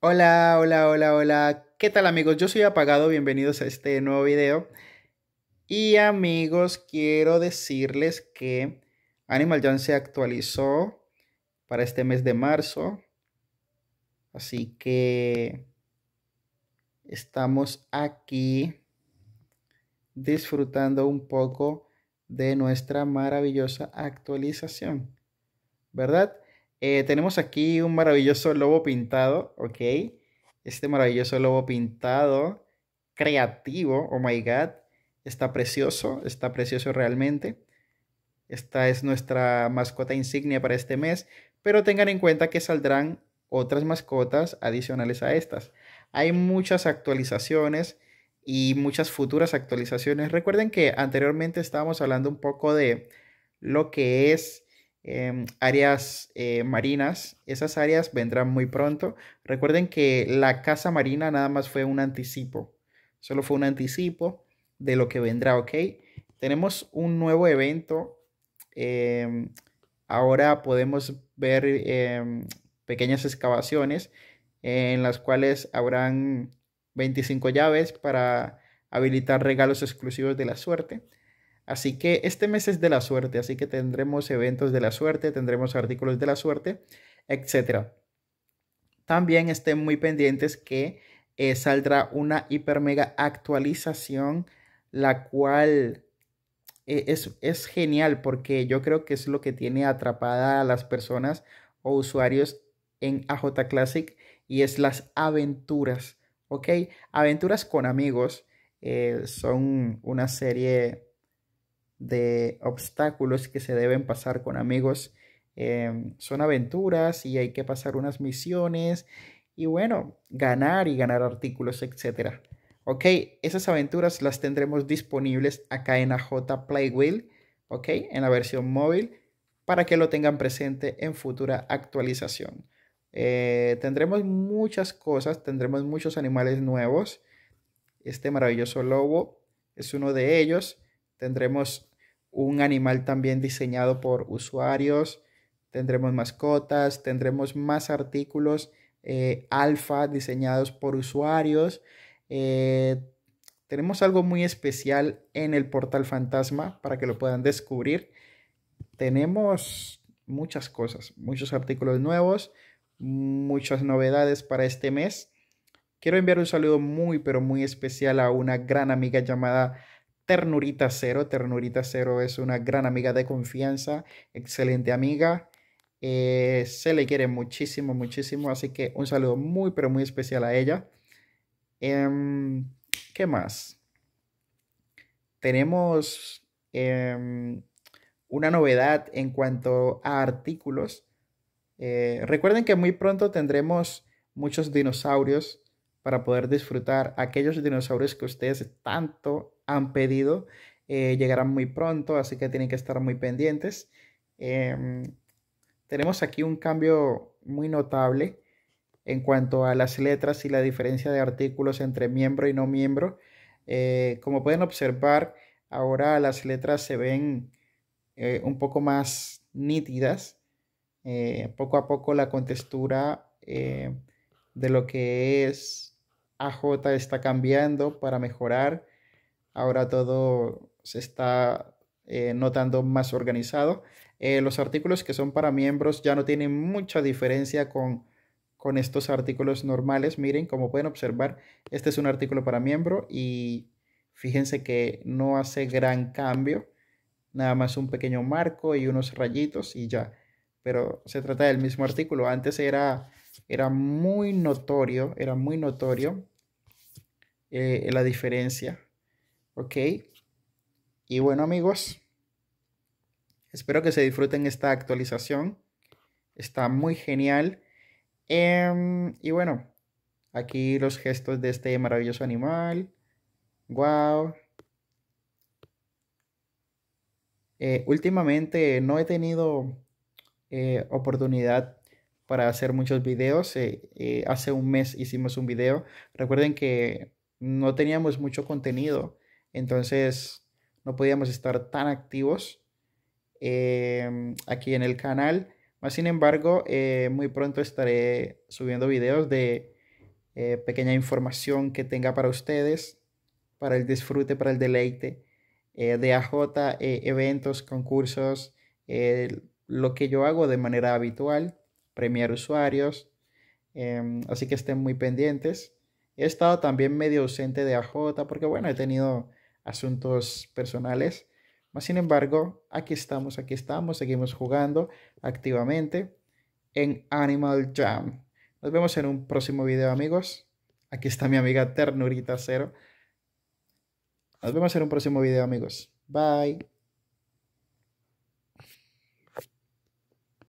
Hola, hola, hola, hola. ¿Qué tal amigos? Yo soy Apagado, bienvenidos a este nuevo video. Y amigos, quiero decirles que Animal Jam se actualizó para este mes de marzo. Así que estamos aquí disfrutando un poco de nuestra maravillosa actualización. ¿Verdad? Eh, tenemos aquí un maravilloso lobo pintado, ¿ok? Este maravilloso lobo pintado, creativo, oh my god. Está precioso, está precioso realmente. Esta es nuestra mascota insignia para este mes, pero tengan en cuenta que saldrán otras mascotas adicionales a estas. Hay muchas actualizaciones y muchas futuras actualizaciones. Recuerden que anteriormente estábamos hablando un poco de lo que es Em, áreas eh, marinas. Esas áreas vendrán muy pronto. Recuerden que la casa marina nada más fue un anticipo. Solo fue un anticipo de lo que vendrá, ¿ok? Tenemos un nuevo evento. Em, ahora podemos ver em, pequeñas excavaciones en las cuales habrán 25 llaves para habilitar regalos exclusivos de la suerte. Así que este mes es de la suerte, así que tendremos eventos de la suerte, tendremos artículos de la suerte, etc. También estén muy pendientes que eh, saldrá una hiper mega actualización, la cual eh, es, genial porque yo creo que es lo que tiene atrapada a las personas o usuarios en AJ Classic y es las aventuras, ¿ok? Aventuras con amigos eh, son una serie de obstáculos que se deben pasar con amigos. Em, son aventuras y hay que pasar unas misiones y bueno, ganar y ganar artículos, etc. Ok, esas aventuras las tendremos disponibles acá en J Playwheel, ok, en la versión móvil, para que lo tengan presente en futura actualización. Eh, tendremos muchas cosas, tendremos muchos animales nuevos. Este maravilloso lobo es uno de ellos. Tendremos un animal también diseñado por usuarios, tendremos mascotas, tendremos más artículos eh, alfa diseñados por usuarios. Eh, tenemos algo muy especial en el portal fantasma para que lo puedan descubrir. Tenemos muchas cosas, muchos artículos nuevos, muchas novedades para este mes. Quiero enviar un saludo muy, pero muy especial a una gran amiga llamada Ternurita Cero. Ternurita Cero es una gran amiga de confianza, excelente amiga. Eh, se le quiere muchísimo, muchísimo. Así que un saludo muy, pero muy especial a ella. Em, ¿Qué más? Tenemos em, una novedad en cuanto a artículos. Eh, recuerden que muy pronto tendremos muchos dinosaurios para poder disfrutar aquellos dinosaurios que ustedes tanto han pedido. Eh, llegarán muy pronto, así que tienen que estar muy pendientes. Em, tenemos aquí un cambio muy notable en cuanto a las letras y la diferencia de artículos entre miembro y no miembro. Eh, como pueden observar, ahora las letras se ven eh, un poco más nítidas. poco a poco la contextura de lo que es AJ está cambiando para mejorar. Ahora todo se está eh, notando más organizado. Eh, los artículos que son para miembros ya no tienen mucha diferencia con, con estos artículos normales. Miren, como pueden observar, este es un artículo para miembro y fíjense que no hace gran cambio. Nada más un pequeño marco y unos rayitos y ya. Pero se trata del mismo artículo. Antes era era muy notorio, era muy notorio eh, la diferencia, ¿ok? Y bueno amigos, espero que se disfruten esta actualización, está muy genial. Em, y bueno, aquí los gestos de este maravilloso animal, wow. Eh, últimamente no he tenido eh, oportunidad para hacer muchos videos. Eh, eh, hace un mes hicimos un video. Recuerden que no teníamos mucho contenido, entonces no podíamos estar tan activos em, aquí en el canal. Más sin embargo, eh, muy pronto estaré subiendo videos de pequeña información que tenga para ustedes, para el disfrute, para el deleite de AJ, eventos, concursos, lo que yo hago de manera habitual premiar usuarios. Em, así que estén muy pendientes. He estado también medio ausente de AJ porque, bueno, he tenido asuntos personales. Mas, sin embargo, aquí estamos, aquí estamos, seguimos jugando activamente en Animal Jam. Nos vemos en un próximo video, amigos. Aquí está mi amiga Ternurita Cero. Nos vemos en un próximo video, amigos. Bye.